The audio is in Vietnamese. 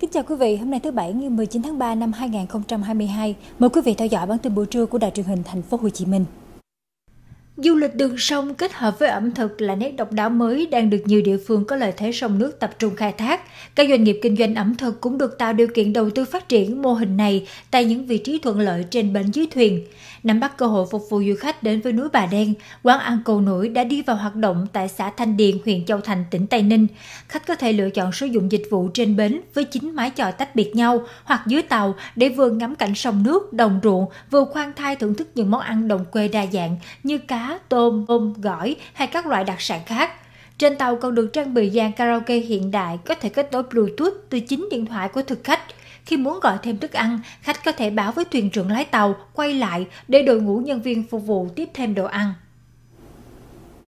Kính chào quý vị, hôm nay thứ Bảy ngày 19 tháng 3 năm 2022. Mời quý vị theo dõi bản tin buổi trưa của Đài truyền hình Thành phố Hồ Chí Minh. Du lịch đường sông kết hợp với ẩm thực là nét độc đáo mới đang được nhiều địa phương có lợi thế sông nước tập trung khai thác. Các doanh nghiệp kinh doanh ẩm thực cũng được tạo điều kiện đầu tư phát triển mô hình này tại những vị trí thuận lợi trên bến dưới thuyền. Nắm bắt cơ hội phục vụ du khách đến với núi Bà Đen, quán ăn cầu nổi đã đi vào hoạt động tại xã Thanh Điền, huyện Châu Thành, tỉnh Tây Ninh. Khách có thể lựa chọn sử dụng dịch vụ trên bến với chín mái chòi tách biệt nhau hoặc dưới tàu để vừa ngắm cảnh sông nước, đồng ruộng, vừa khoan thai thưởng thức những món ăn đồng quê đa dạng như cá, tôm, tôm, gỏi hay các loại đặc sản khác. Trên tàu còn được trang bị dàn karaoke hiện đại có thể kết nối Bluetooth từ chính điện thoại của thực khách. Khi muốn gọi thêm thức ăn, khách có thể báo với thuyền trưởng lái tàu quay lại để đội ngũ nhân viên phục vụ tiếp thêm đồ ăn.